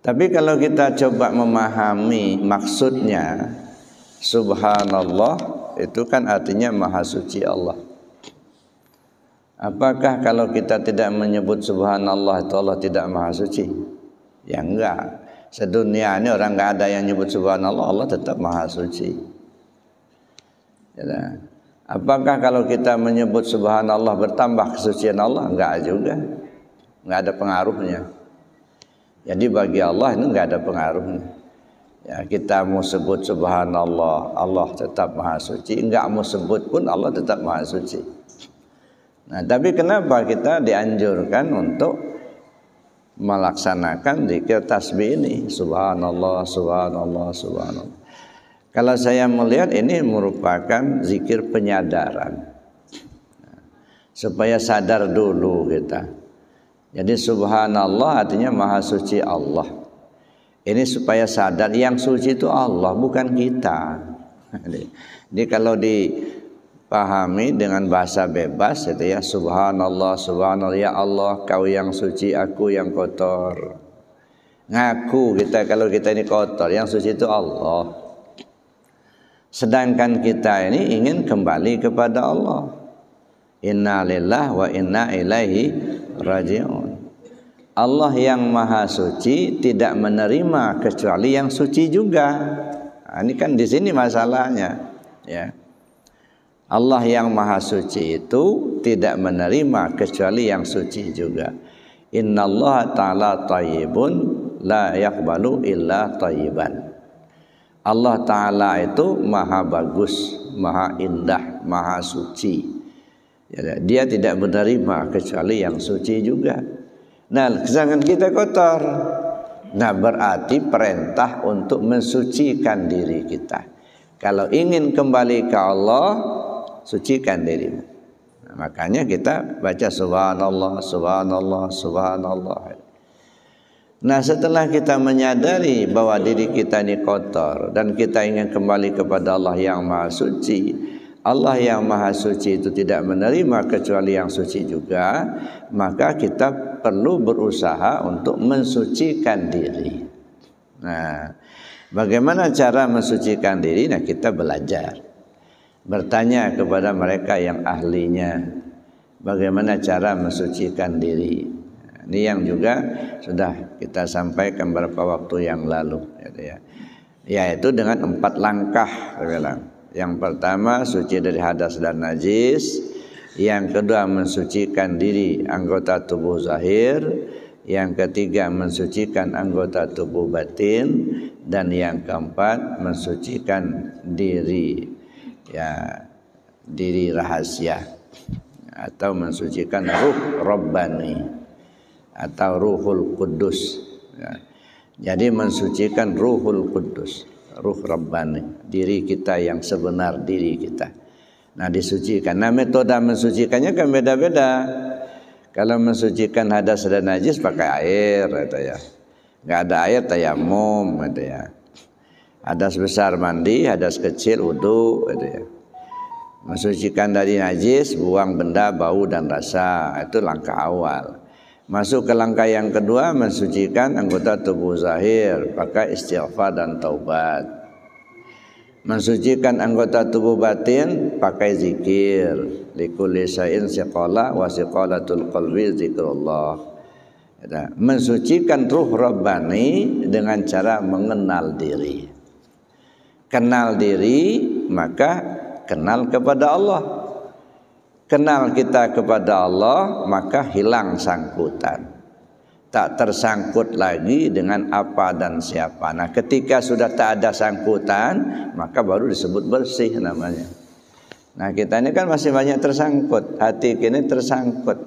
Tapi kalau kita coba memahami maksudnya Subhanallah itu kan artinya maha suci Allah. Apakah kalau kita tidak menyebut subhanallah itu Allah tidak maha suci? Ya enggak. Sedunia ini orang enggak ada yang nyebut subhanallah, Allah tetap maha suci. Ya, apakah kalau kita menyebut subhanallah bertambah kesucian Allah? Enggak juga. Enggak ada pengaruhnya. Jadi bagi Allah ini nggak ada pengaruhnya. Ya, kita mau sebut subhanallah, Allah tetap maha suci. Enggak mau sebut pun Allah tetap maha suci. Nah, tapi kenapa kita dianjurkan untuk melaksanakan zikir tasbih ini? Subhanallah, subhanallah, subhanallah. Kalau saya melihat ini merupakan zikir penyadaran. Nah, supaya sadar dulu kita jadi subhanallah artinya maha suci Allah. Ini supaya sadar yang suci itu Allah bukan kita. Jadi kalau dipahami dengan bahasa bebas itu ya subhanallah subhanallah ya Allah kau yang suci aku yang kotor. Ngaku kita kalau kita ini kotor, yang suci itu Allah. Sedangkan kita ini ingin kembali kepada Allah. Inna lillah wa inna ilaihi raji'un. Allah yang maha suci tidak menerima kecuali yang suci juga. Nah, ini kan di sini masalahnya, ya. Allah yang maha suci itu tidak menerima kecuali yang suci juga. Inna Allah ta'ala tayyibun la yakbalu illa tayyiban. Allah Ta'ala itu maha bagus, maha indah, maha suci. Ya, dia tidak menerima kecuali yang suci juga. Nah, jangan kita kotor. Nah, berarti perintah untuk mensucikan diri kita. Kalau ingin kembali ke Allah, sucikan dirimu. Nah, makanya kita baca subhanallah, subhanallah, subhanallah. Nah, setelah kita menyadari bahwa diri kita ini kotor dan kita ingin kembali kepada Allah yang Maha Suci, Allah yang maha suci itu tidak menerima kecuali yang suci juga, maka kita perlu berusaha untuk mensucikan diri. Nah, bagaimana cara mensucikan diri? Nah, kita belajar. Bertanya kepada mereka yang ahlinya bagaimana cara mensucikan diri. ini yang juga sudah kita sampaikan beberapa waktu yang lalu, gitu ya. yaitu dengan empat langkah, yang pertama suci dari hadas dan najis, yang kedua mensucikan diri anggota tubuh zahir, yang ketiga mensucikan anggota tubuh batin dan yang keempat mensucikan diri ya diri rahasia atau mensucikan ruh robbani atau ruhul kudus ya. jadi mensucikan ruhul kudus ruh Rabbani, diri kita yang sebenar diri kita. Nah disucikan. Nah metode mensucikannya kan beda-beda. Kalau mensucikan hadas dan najis pakai air, itu ya. Nggak ada air tayamum, kata ya. Hadas besar mandi, hadas kecil wudhu, kata ya. Mensucikan dari najis, buang benda, bau dan rasa. Itu langkah awal. Masuk ke langkah yang kedua mensucikan anggota tubuh zahir pakai istighfar dan taubat. Mensucikan anggota tubuh batin pakai zikir. Likulli syai'in siqala wa siqalatul qalbi zikrullah. Mensucikan ruh Rabbani dengan cara mengenal diri. Kenal diri maka kenal kepada Allah kenal kita kepada Allah maka hilang sangkutan tak tersangkut lagi dengan apa dan siapa. Nah, ketika sudah tak ada sangkutan, maka baru disebut bersih namanya. Nah, kita ini kan masih banyak tersangkut. Hati kini tersangkut.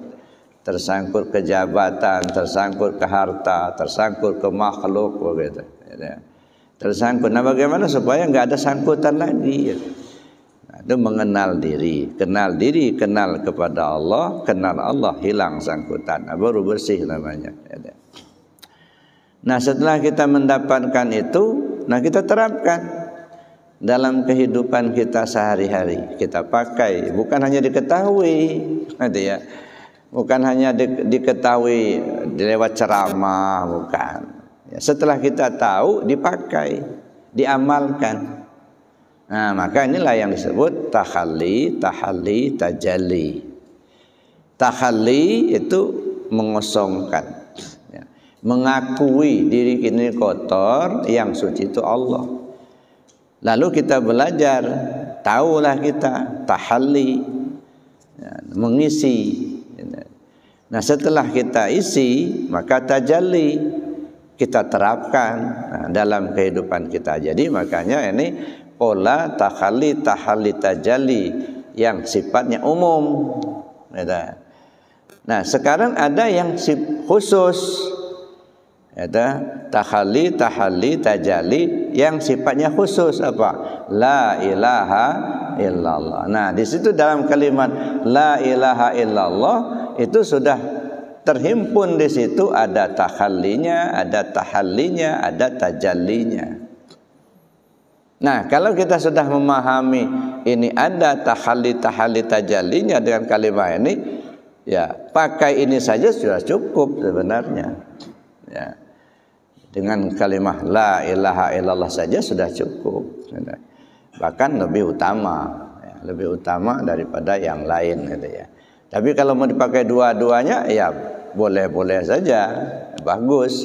Tersangkut ke jabatan, tersangkut ke harta, tersangkut ke makhluk begitu. Ya. Tersangkut. Nah, bagaimana supaya nggak ada sangkutan lagi? Gitu itu mengenal diri kenal diri kenal kepada Allah kenal Allah hilang sangkutan nah, baru bersih namanya ya, nah setelah kita mendapatkan itu nah kita terapkan dalam kehidupan kita sehari-hari kita pakai bukan hanya diketahui nanti ya bukan hanya di, diketahui lewat ceramah bukan ya, setelah kita tahu dipakai diamalkan Nah, maka inilah yang disebut tahalli, tahalli, tajalli. Tahalli itu mengosongkan. Ya. Mengakui diri ini kotor, yang suci itu Allah. Lalu kita belajar, tahulah kita tahalli, ya, mengisi. Ya. Nah setelah kita isi, maka tajalli kita terapkan nah, dalam kehidupan kita. Jadi makanya ini Pola tahali tahali tajali yang sifatnya umum gitu. nah sekarang ada yang khusus ada gitu. tahali tahali tajali yang sifatnya khusus apa la ilaha illallah nah di situ dalam kalimat la ilaha illallah itu sudah terhimpun di situ ada tahallinya, ada tahallinya, ada tajallinya Nah, kalau kita sudah memahami ini ada tahalli-tahalli tajalinya dengan kalimat ini, ya pakai ini saja sudah cukup sebenarnya. Ya. Dengan kalimat la ilaha illallah saja sudah cukup. Bahkan lebih utama, ya, lebih utama daripada yang lain gitu ya. Tapi kalau mau dipakai dua-duanya ya boleh-boleh saja, bagus.